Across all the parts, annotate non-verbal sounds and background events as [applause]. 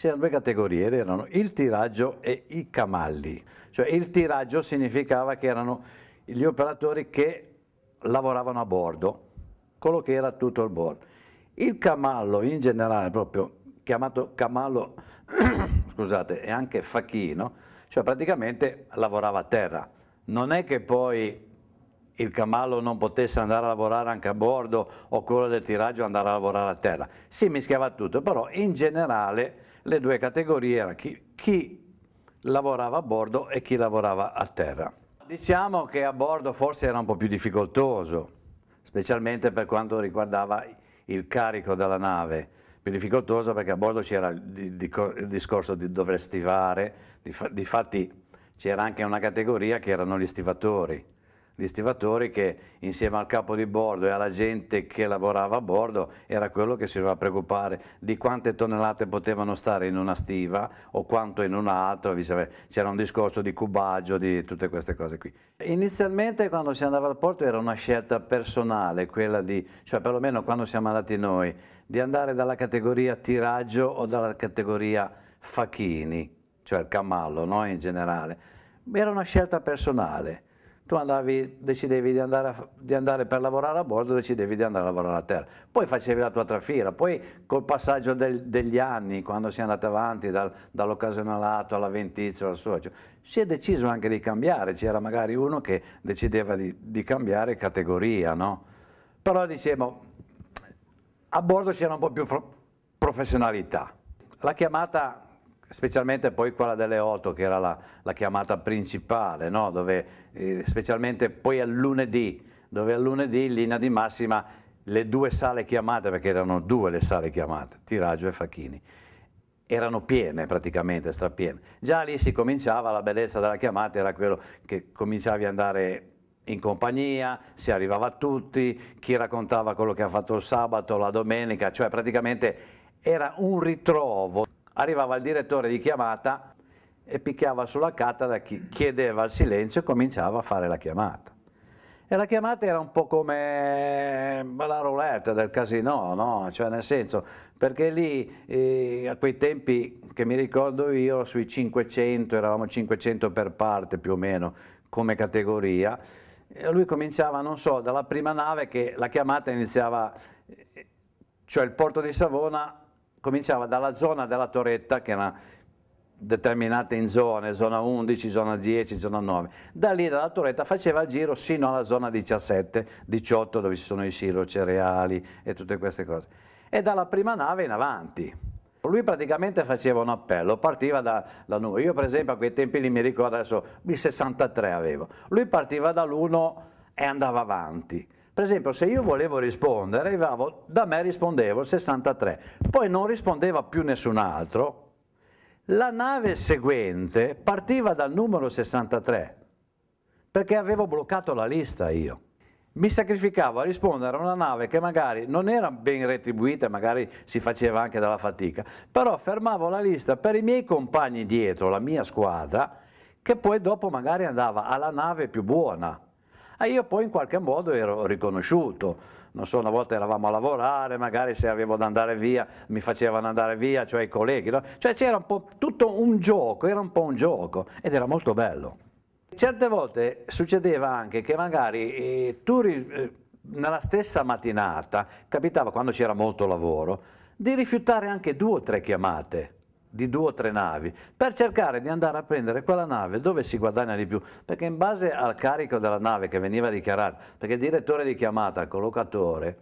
c'erano due categorie, erano il tiraggio e i camalli. Cioè il tiraggio significava che erano gli operatori che lavoravano a bordo, quello che era tutto il bordo. Il camallo in generale, proprio chiamato camallo, [clears throat] scusate, e anche facchino, cioè praticamente lavorava a terra. Non è che poi il camallo non potesse andare a lavorare anche a bordo o quello del tiraggio andare a lavorare a terra. Si mischiava tutto, però in generale le due categorie erano chi, chi lavorava a bordo e chi lavorava a terra. Diciamo che a bordo forse era un po' più difficoltoso, specialmente per quanto riguardava il carico della nave. Più difficoltoso perché a bordo c'era il discorso di dover stivare, difatti c'era anche una categoria che erano gli stivatori gli stivatori che insieme al capo di bordo e alla gente che lavorava a bordo era quello che si doveva preoccupare di quante tonnellate potevano stare in una stiva o quanto in un'altra, c'era un discorso di cubaggio, di tutte queste cose qui. Inizialmente quando si andava al porto era una scelta personale, quella di, cioè perlomeno quando siamo andati noi, di andare dalla categoria tiraggio o dalla categoria facchini, cioè il camallo no? in generale. Era una scelta personale tu andavi, decidevi di andare, a, di andare, per lavorare a bordo, decidevi di andare a lavorare a terra, poi facevi la tua trafila, poi col passaggio del, degli anni, quando si è andati avanti dal, dall'occasionalato all'avventizio, al socio, si è deciso anche di cambiare, c'era magari uno che decideva di, di cambiare categoria, no? però dicevo, a bordo c'era un po' più professionalità, la chiamata specialmente poi quella delle 8 che era la, la chiamata principale, no? dove, eh, specialmente poi al lunedì, dove al lunedì in linea di massima le due sale chiamate, perché erano due le sale chiamate, Tiraggio e Facchini, erano piene praticamente, strapiene. Già lì si cominciava, la bellezza della chiamata era quello che cominciavi ad andare in compagnia, si arrivava a tutti, chi raccontava quello che ha fatto il sabato, la domenica, cioè praticamente era un ritrovo arrivava il direttore di chiamata e picchiava sulla cattedra chi chiedeva il silenzio e cominciava a fare la chiamata. E la chiamata era un po' come la roulette del casino, no? Cioè nel senso, perché lì eh, a quei tempi che mi ricordo io sui 500, eravamo 500 per parte più o meno come categoria, e lui cominciava, non so, dalla prima nave che la chiamata iniziava, eh, cioè il porto di Savona cominciava dalla zona della torretta che era determinata in zone, zona 11, zona 10, zona 9, da lì dalla torretta faceva il giro sino alla zona 17, 18 dove ci sono i silo, cereali e tutte queste cose e dalla prima nave in avanti. Lui praticamente faceva un appello, partiva da, da noi. Io per esempio a quei tempi lì mi ricordo adesso il 63 avevo. Lui partiva dall'1 e andava avanti. Per esempio, se io volevo rispondere, arrivavo, da me rispondevo il 63, poi non rispondeva più nessun altro, la nave seguente partiva dal numero 63, perché avevo bloccato la lista io. Mi sacrificavo a rispondere a una nave che magari non era ben retribuita, magari si faceva anche dalla fatica, però fermavo la lista per i miei compagni dietro, la mia squadra, che poi dopo magari andava alla nave più buona e ah, io poi in qualche modo ero riconosciuto. Non so, una volta eravamo a lavorare, magari se avevo da andare via mi facevano andare via, cioè i colleghi. No? Cioè c'era un po' tutto un gioco, era un po' un gioco ed era molto bello. Certe volte succedeva anche che magari eh, tu eh, nella stessa mattinata, capitava quando c'era molto lavoro, di rifiutare anche due o tre chiamate di due o tre navi per cercare di andare a prendere quella nave dove si guadagna di più perché in base al carico della nave che veniva dichiarata perché il direttore di chiamata, il collocatore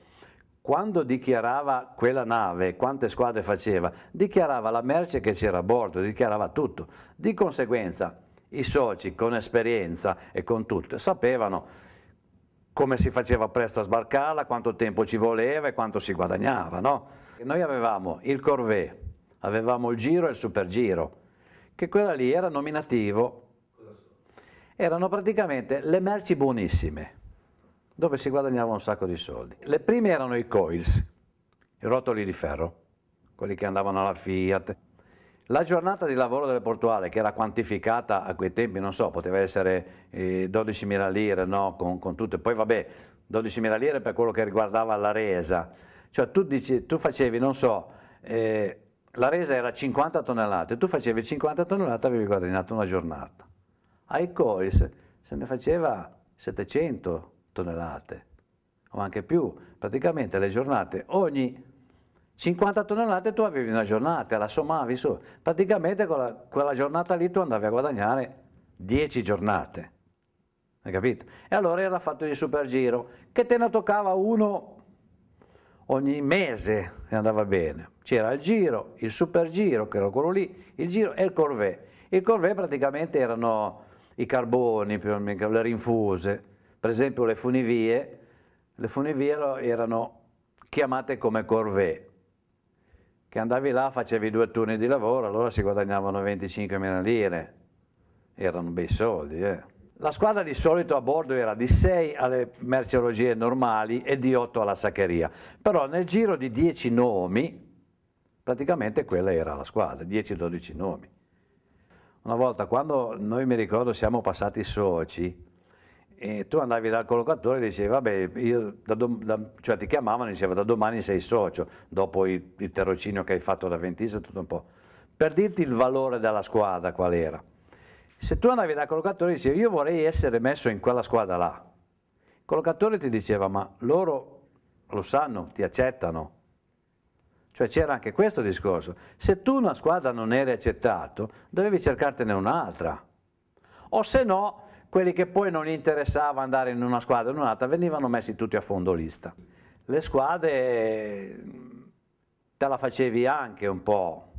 quando dichiarava quella nave, quante squadre faceva, dichiarava la merce che c'era a bordo, dichiarava tutto. Di conseguenza i soci con esperienza e con tutto sapevano come si faceva presto a sbarcarla, quanto tempo ci voleva e quanto si guadagnava. No? Noi avevamo il corvée avevamo il giro e il supergiro, che quella lì era nominativo, erano praticamente le merci buonissime, dove si guadagnava un sacco di soldi. Le prime erano i coils, i rotoli di ferro, quelli che andavano alla Fiat. La giornata di lavoro del portuale, che era quantificata a quei tempi, non so, poteva essere eh, 12.000 lire, no, con, con tutto, poi vabbè, 12.000 lire per quello che riguardava la resa. Cioè tu, dici, tu facevi, non so, eh, la resa era 50 tonnellate, tu facevi 50 tonnellate e avevi guadagnato una giornata. Ai Coris se ne faceva 700 tonnellate o anche più, praticamente le giornate, ogni 50 tonnellate tu avevi una giornata, la sommavi su, praticamente quella, quella giornata lì tu andavi a guadagnare 10 giornate, hai capito? E allora era fatto di supergiro, che te ne toccava uno ogni mese andava bene. C'era il Giro, il Super Giro, che era quello lì, il Giro e il Corvée. Il Corvée praticamente erano i carboni, le rinfuse, per esempio le funivie, le funivie erano chiamate come Corvée, che andavi là, facevi due turni di lavoro, allora si guadagnavano 25.000 lire, erano bei soldi, eh. La squadra di solito a bordo era di 6 alle merceologie normali e di 8 alla saccheria, però nel giro di 10 nomi praticamente quella era la squadra, 10-12 nomi. Una volta quando noi mi ricordo siamo passati soci, e tu andavi dal collocatore e dicevi vabbè io da da, cioè ti chiamavano e diceva da domani sei socio dopo il, il tirocinio che hai fatto da ventista tutto un po' per dirti il valore della squadra qual era se tu andavi da collocatore e dicevi io vorrei essere messo in quella squadra là, il collocatore ti diceva ma loro lo sanno, ti accettano. Cioè c'era anche questo discorso. Se tu una squadra non eri accettato, dovevi cercartene un'altra. O se no, quelli che poi non interessava andare in una squadra o in un'altra venivano messi tutti a fondo lista. Le squadre mm, te la facevi anche un po',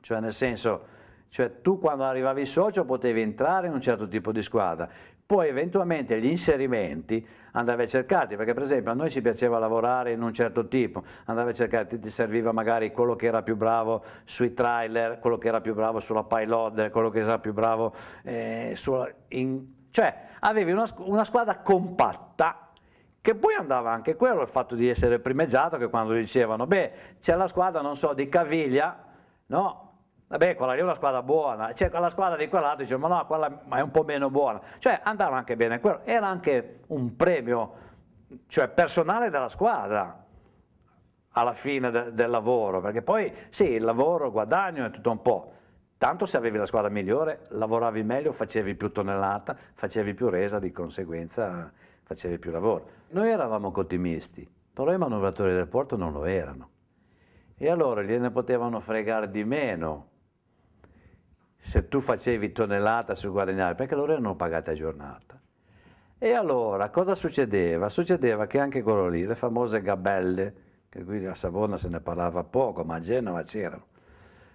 cioè nel senso cioè tu quando arrivavi socio potevi entrare in un certo tipo di squadra, poi eventualmente gli inserimenti andavi a cercarti, perché per esempio a noi ci piaceva lavorare in un certo tipo, andavi a cercarti, ti serviva magari quello che era più bravo sui trailer, quello che era più bravo sulla payload, quello che era più bravo eh, sulla... In... Cioè avevi una, una squadra compatta che poi andava anche quello, il fatto di essere primeggiato, che quando dicevano, beh, c'è la squadra, non so, di Caviglia, no? vabbè quella lì è una squadra buona, c'è cioè, quella squadra di quell'altro, dice ma no, quella è un po' meno buona, cioè andava anche bene, quello era anche un premio cioè, personale della squadra alla fine de del lavoro, perché poi sì, il lavoro, il guadagno è tutto un po', tanto se avevi la squadra migliore lavoravi meglio, facevi più tonnellata, facevi più resa, di conseguenza facevi più lavoro. Noi eravamo ottimisti, però i manovratori del porto non lo erano. E allora gliene potevano fregare di meno se tu facevi tonnellata sul guadagnare, perché loro erano pagati a giornata. E allora cosa succedeva? Succedeva che anche quello lì, le famose gabelle, che qui a Savona se ne parlava poco, ma a Genova c'erano.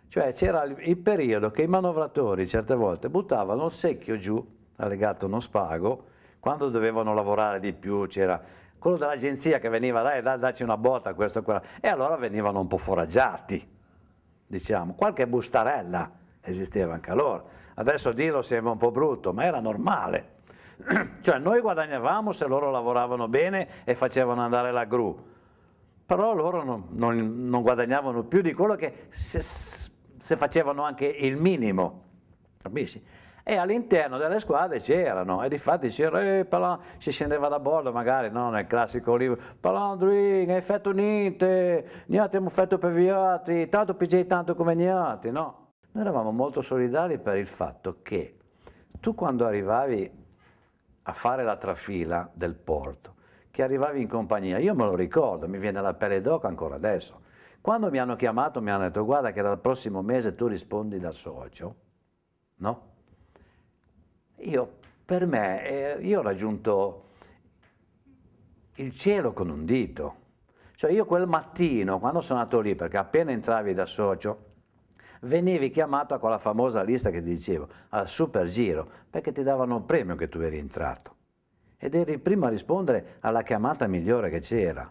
Cioè c'era il periodo che i manovratori certe volte buttavano il secchio giù, allegato uno spago, quando dovevano lavorare di più c'era quello dell'agenzia che veniva, dai, dai, dacci una botta, questo e quella, e allora venivano un po' foraggiati, diciamo, qualche bustarella esisteva anche allora. Adesso dirlo sembra un po' brutto, ma era normale. [clears throat] cioè noi guadagnavamo se loro lavoravano bene e facevano andare la gru, però loro non, non, non guadagnavano più di quello che se, se facevano anche il minimo. Capisci? e all'interno delle squadre c'erano e di fatti c'era eh, Palan, si scendeva da bordo magari no, nel classico libro Palandrin, fatto niente niente abbiamo fatto per viati tanto PJ tanto come niente no noi eravamo molto solidali per il fatto che tu quando arrivavi a fare la trafila del porto, che arrivavi in compagnia, io me lo ricordo, mi viene la pelle d'oca ancora adesso, quando mi hanno chiamato mi hanno detto guarda che dal prossimo mese tu rispondi da socio, no? Io per me, eh, io ho raggiunto il cielo con un dito. Cioè io quel mattino, quando sono andato lì, perché appena entravi da socio, venivi chiamato a quella famosa lista che ti dicevo, al super giro, perché ti davano un premio che tu eri entrato. Ed eri il primo a rispondere alla chiamata migliore che c'era.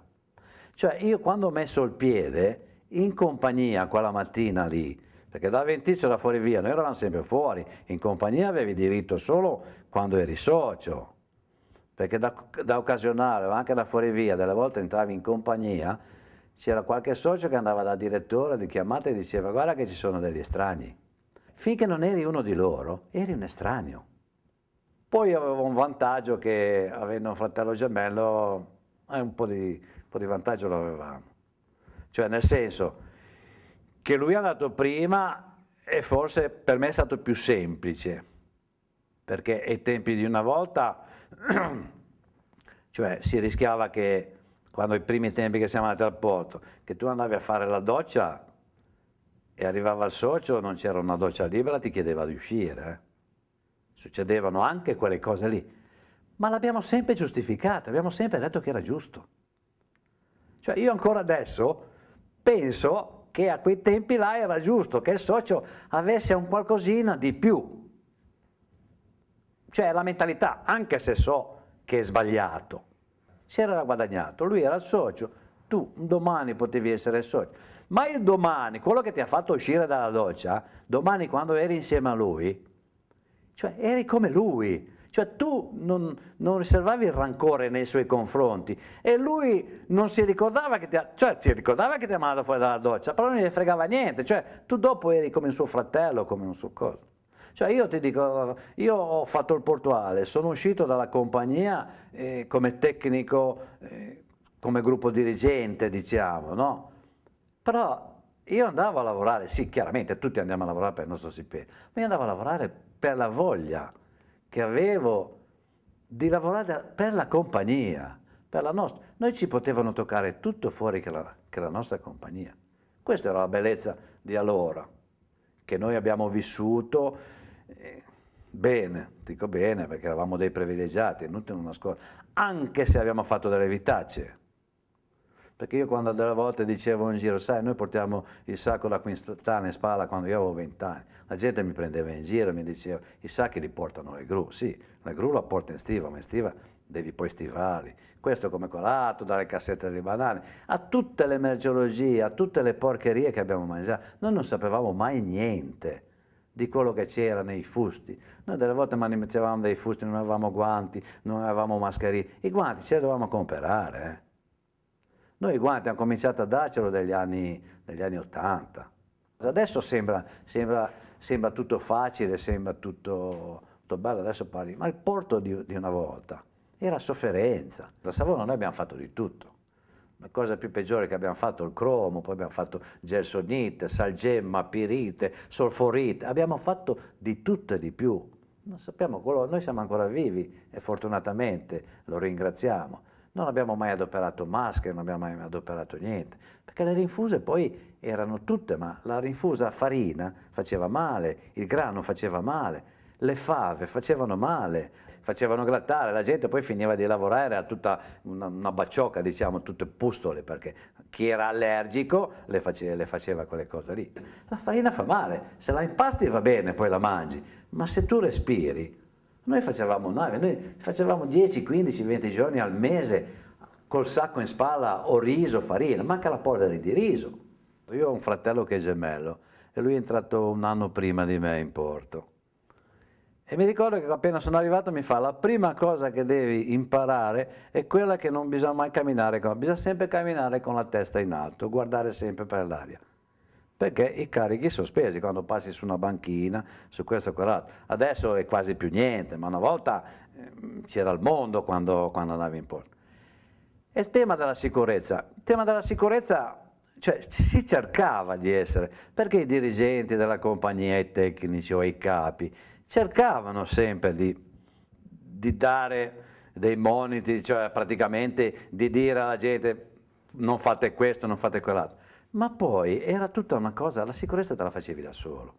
Cioè io quando ho messo il piede in compagnia quella mattina lì, perché da Ventisio era fuori via, noi eravamo sempre fuori, in compagnia avevi diritto solo quando eri socio, perché da, da occasionale o anche da fuori via, delle volte entravi in compagnia, c'era qualche socio che andava dal direttore di chiamata e diceva guarda che ci sono degli estranei. Finché non eri uno di loro, eri un estraneo. Poi avevo un vantaggio che avendo un fratello gemello, eh, un po' di, un po di vantaggio lo avevamo. Cioè nel senso che lui è andato prima e forse per me è stato più semplice, perché ai tempi di una volta, [clears throat] cioè si rischiava che quando i primi tempi che siamo andati al porto, che tu andavi a fare la doccia e arrivava il socio, non c'era una doccia libera, ti chiedeva di uscire. Eh. Succedevano anche quelle cose lì. Ma l'abbiamo sempre giustificato, abbiamo sempre detto che era giusto. Cioè io ancora adesso penso che a quei tempi là era giusto che il socio avesse un qualcosina di più. Cioè la mentalità, anche se so che è sbagliato si era guadagnato, lui era il socio, tu domani potevi essere socio. Ma il domani, quello che ti ha fatto uscire dalla doccia, domani quando eri insieme a lui, cioè eri come lui, cioè tu non, non riservavi il rancore nei suoi confronti e lui non si ricordava che ti ha, cioè si ricordava che ti ha mandato fuori dalla doccia, però non gli fregava niente, cioè tu dopo eri come un suo fratello, come un suo coso. Cioè io ti dico, io ho fatto il portuale, sono uscito dalla compagnia eh, come tecnico, eh, come gruppo dirigente, diciamo, no? Però io andavo a lavorare, sì, chiaramente tutti andiamo a lavorare per il nostro stipendio, ma io andavo a lavorare per la voglia che avevo di lavorare per la compagnia, per la nostra. Noi ci potevano toccare tutto fuori che la, che la nostra compagnia. Questa era la bellezza di allora che noi abbiamo vissuto eh, bene, dico bene perché eravamo dei privilegiati, inutile nascondere, anche se abbiamo fatto delle vitacce. Perché io quando delle volte dicevo in giro, sai, noi portiamo il sacco da quintana in spalla quando io avevo 20 anni, la gente mi prendeva in giro e mi diceva, i sacchi li portano le gru, sì, la gru la porta in stiva, ma in stiva devi poi stivali, questo come colato dalle cassette di banane, a tutte le merceologie, a tutte le porcherie che abbiamo mangiato. Noi non sapevamo mai niente di quello che c'era nei fusti. Noi delle volte mangiavamo dei fusti, non avevamo guanti, non avevamo mascherine. I guanti ce li dovevamo comprare. Eh. Noi i guanti abbiamo cominciato a darcelo negli anni, negli anni 80. Adesso sembra, sembra, sembra tutto facile, sembra tutto, tutto bello, adesso parli, ma il porto di, di una volta era sofferenza. A Savona noi abbiamo fatto di tutto. La cosa più peggiore che abbiamo fatto è il cromo, poi abbiamo fatto gelsonite, salgemma, pirite, solforite, abbiamo fatto di tutto e di più. Non sappiamo quello, noi siamo ancora vivi e fortunatamente lo ringraziamo. Non abbiamo mai adoperato maschere, non abbiamo mai adoperato niente, perché le rinfuse poi erano tutte, ma la rinfusa farina faceva male, il grano faceva male, le fave facevano male, facevano grattare la gente, poi finiva di lavorare era tutta una, una bacciocca, diciamo, tutte pustole, perché chi era allergico le faceva, le faceva quelle cose lì. La farina fa male, se la impasti va bene, poi la mangi, ma se tu respiri, noi facevamo 9, noi facevamo 10, 15, 20 giorni al mese col sacco in spalla o riso, farina, manca la polvere di riso. Io ho un fratello che è gemello e lui è entrato un anno prima di me in porto. E mi ricordo che appena sono arrivato mi fa la prima cosa che devi imparare è quella che non bisogna mai camminare, con, bisogna sempre camminare con la testa in alto, guardare sempre per l'aria. Perché i carichi sono spesi quando passi su una banchina, su questo e quell'altro. Adesso è quasi più niente, ma una volta eh, c'era il mondo quando, quando andavi in porto. E il tema della sicurezza. Il tema della sicurezza cioè si cercava di essere, perché i dirigenti della compagnia, i tecnici o i capi cercavano sempre di, di dare dei moniti, cioè praticamente di dire alla gente non fate questo, non fate quell'altro. Ma poi era tutta una cosa, la sicurezza te la facevi da solo.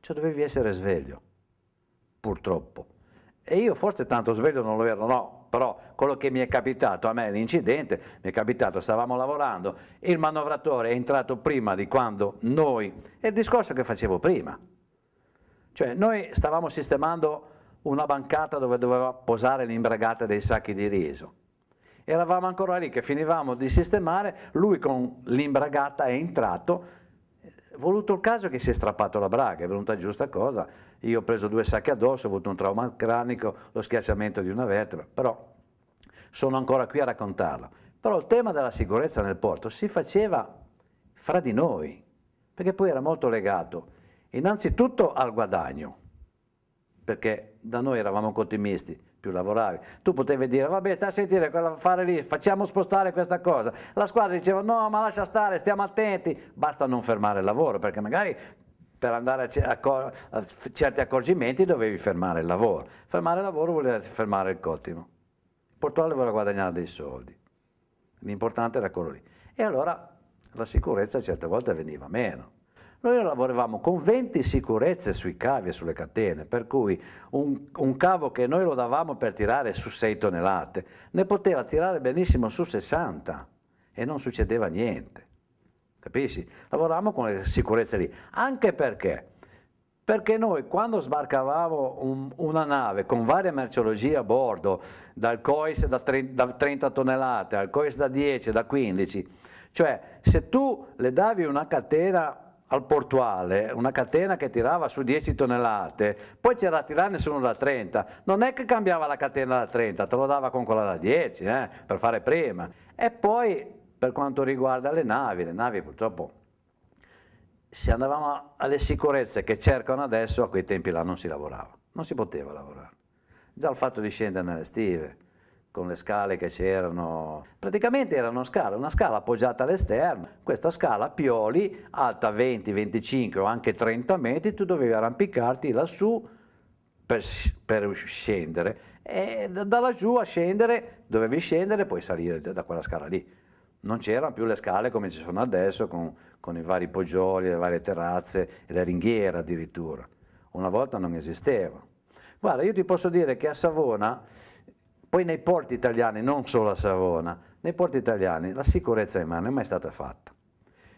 Cioè dovevi essere sveglio, purtroppo. E io forse tanto sveglio non lo ero, no, però quello che mi è capitato a me, l'incidente, mi è capitato, stavamo lavorando, il manovratore è entrato prima di quando noi, è il discorso che facevo prima cioè noi stavamo sistemando una bancata dove doveva posare l'imbragata dei sacchi di riso. Eravamo ancora lì che finivamo di sistemare, lui con l'imbragata è entrato, voluto il caso che si è strappato la braga, è venuta giusta cosa, io ho preso due sacchi addosso, ho avuto un trauma cranico, lo schiacciamento di una vertebra, però sono ancora qui a raccontarlo. Però il tema della sicurezza nel porto si faceva fra di noi, perché poi era molto legato Innanzitutto al guadagno, perché da noi eravamo cottimisti, più lavoravi. Tu potevi dire, vabbè, stai a sentire cosa fare lì, facciamo spostare questa cosa. La squadra diceva, no, ma lascia stare, stiamo attenti. Basta non fermare il lavoro, perché magari per andare a, a, a certi accorgimenti dovevi fermare il lavoro. Fermare il lavoro voleva fermare il cottimo. Portuale voleva guadagnare dei soldi. L'importante era quello lì. E allora la sicurezza certe volte veniva meno. Noi lavoravamo con 20 sicurezze sui cavi e sulle catene, per cui un, un cavo che noi lo davamo per tirare su 6 tonnellate, ne poteva tirare benissimo su 60 e non succedeva niente. Capisci? Lavoravamo con le sicurezze lì, anche perché perché noi quando sbarcavamo un, una nave con varie merceologie a bordo, dal COIS da, tre, da 30 tonnellate, al COIS da 10, da 15, cioè se tu le davi una catena al portuale una catena che tirava su 10 tonnellate, poi c'era a tirarne solo da 30, non è che cambiava la catena da 30, te lo dava con quella da 10 eh, per fare prima. E poi per quanto riguarda le navi, le navi purtroppo se andavamo alle sicurezze che cercano adesso, a quei tempi là non si lavorava, non si poteva lavorare. Già il fatto di scendere nelle stive, con le scale che c'erano. Praticamente era una scala, una scala appoggiata all'esterno. Questa scala a pioli, alta 20, 25 o anche 30 metri, tu dovevi arrampicarti lassù per, per scendere. E da laggiù a scendere, dovevi scendere e poi salire da quella scala lì. Non c'erano più le scale come ci sono adesso, con, con i vari poggioli, le varie terrazze, la ringhiera addirittura. Una volta non esisteva. Guarda, io ti posso dire che a Savona poi nei porti italiani, non solo a Savona, nei porti italiani la sicurezza in mano è mai stata fatta.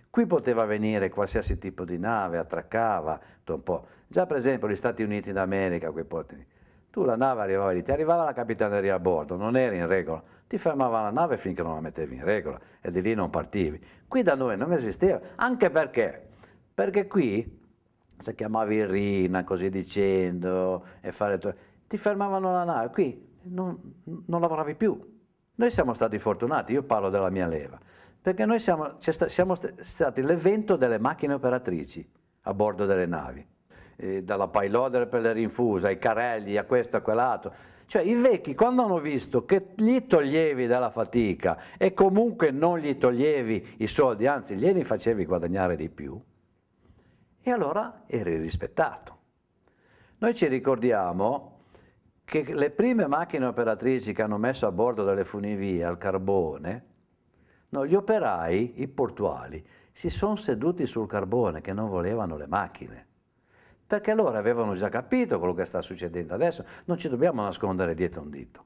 Qui poteva venire qualsiasi tipo di nave, attraccava, un po'. Già per esempio gli Stati Uniti d'America, quei porti lì. tu la nave arrivava lì, ti arrivava la capitaneria a bordo, non eri in regola, ti fermava la nave finché non la mettevi in regola e di lì non partivi. Qui da noi non esisteva, anche perché, perché qui se chiamavi Rina così dicendo e fare... Ti fermavano la nave, qui non, non lavoravi più. Noi siamo stati fortunati, io parlo della mia leva, perché noi siamo, siamo stati l'evento delle macchine operatrici a bordo delle navi, e dalla payloader per le rinfuse, ai carelli, a questo, a quell'altro. Cioè i vecchi quando hanno visto che gli toglievi dalla fatica e comunque non gli toglievi i soldi, anzi glieli facevi guadagnare di più, e allora eri rispettato. Noi ci ricordiamo che le prime macchine operatrici che hanno messo a bordo delle funivie al carbone, no, gli operai, i portuali, si sono seduti sul carbone che non volevano le macchine. Perché loro avevano già capito quello che sta succedendo adesso, non ci dobbiamo nascondere dietro un dito.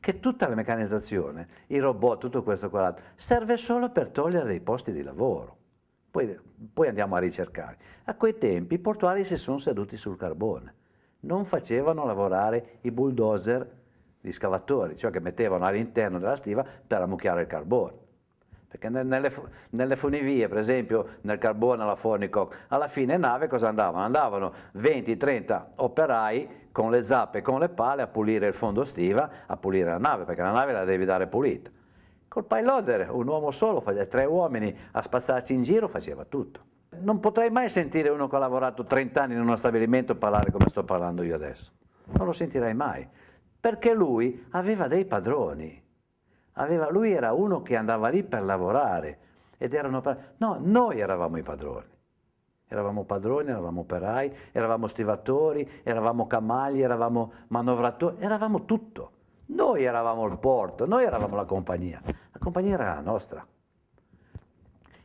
Che tutta la meccanizzazione, i robot, tutto questo e quell'altro, serve solo per togliere dei posti di lavoro. Poi, poi andiamo a ricercare. A quei tempi i portuali si sono seduti sul carbone non facevano lavorare i bulldozer, gli scavatori, cioè che mettevano all'interno della stiva per ammucchiare il carbone. Perché nelle, nelle, funivie, per esempio nel carbone alla Fornicoc, alla fine nave cosa andavano? Andavano 20-30 operai con le zappe e con le pale a pulire il fondo stiva, a pulire la nave, perché la nave la devi dare pulita. Col payloader, un uomo solo, tre uomini a spazzarci in giro, faceva tutto non potrei mai sentire uno che ha lavorato 30 anni in uno stabilimento parlare come sto parlando io adesso. Non lo sentirei mai, perché lui aveva dei padroni. Aveva, lui era uno che andava lì per lavorare ed erano no, noi eravamo i padroni. Eravamo padroni, eravamo operai, eravamo stivatori, eravamo camagli, eravamo manovratori, eravamo tutto. Noi eravamo il porto, noi eravamo la compagnia. La compagnia era la nostra.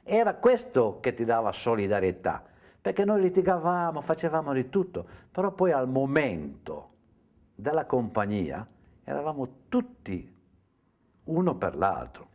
Era questo che ti dava solidarietà, perché noi litigavamo, facevamo di tutto, però poi al momento della compagnia eravamo tutti uno per l'altro.